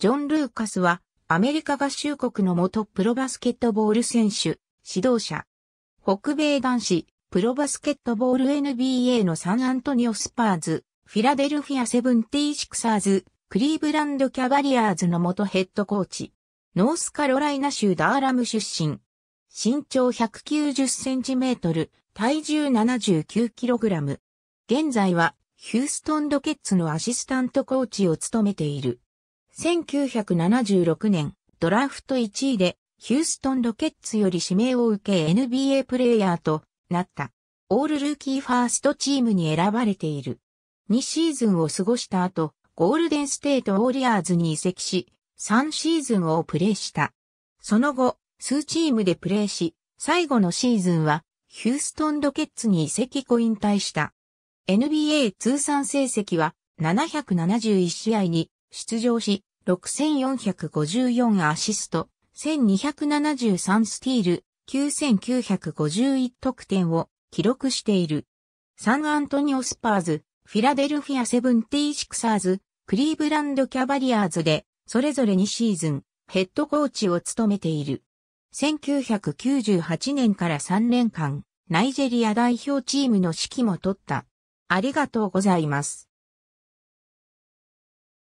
ジョン・ルーカスは、アメリカ合衆国の元プロバスケットボール選手、指導者。北米男子、プロバスケットボール NBA のサンアントニオ・スパーズ、フィラデルフィア・セブンティー・シクサーズ、クリーブランド・キャバリアーズの元ヘッドコーチ。ノースカロライナ州ダーラム出身。身長190センチメートル、体重79キログラム。現在は、ヒューストン・ロケッツのアシスタントコーチを務めている。1976年、ドラフト1位で、ヒューストンロケッツより指名を受け NBA プレイヤーとなった。オールルーキーファーストチームに選ばれている。2シーズンを過ごした後、ゴールデンステートウォリアーズに移籍し、3シーズンをプレーした。その後、数チームでプレーし、最後のシーズンは、ヒューストンロケッツに移籍後引退した。NBA 通算成績は、771試合に出場し、6454アシスト、1273スティール、9951得点を記録している。サンアントニオスパーズ、フィラデルフィアセブンティーシクサーズ、クリーブランドキャバリアーズで、それぞれ2シーズン、ヘッドコーチを務めている。1998年から3年間、ナイジェリア代表チームの指揮も取った。ありがとうございます。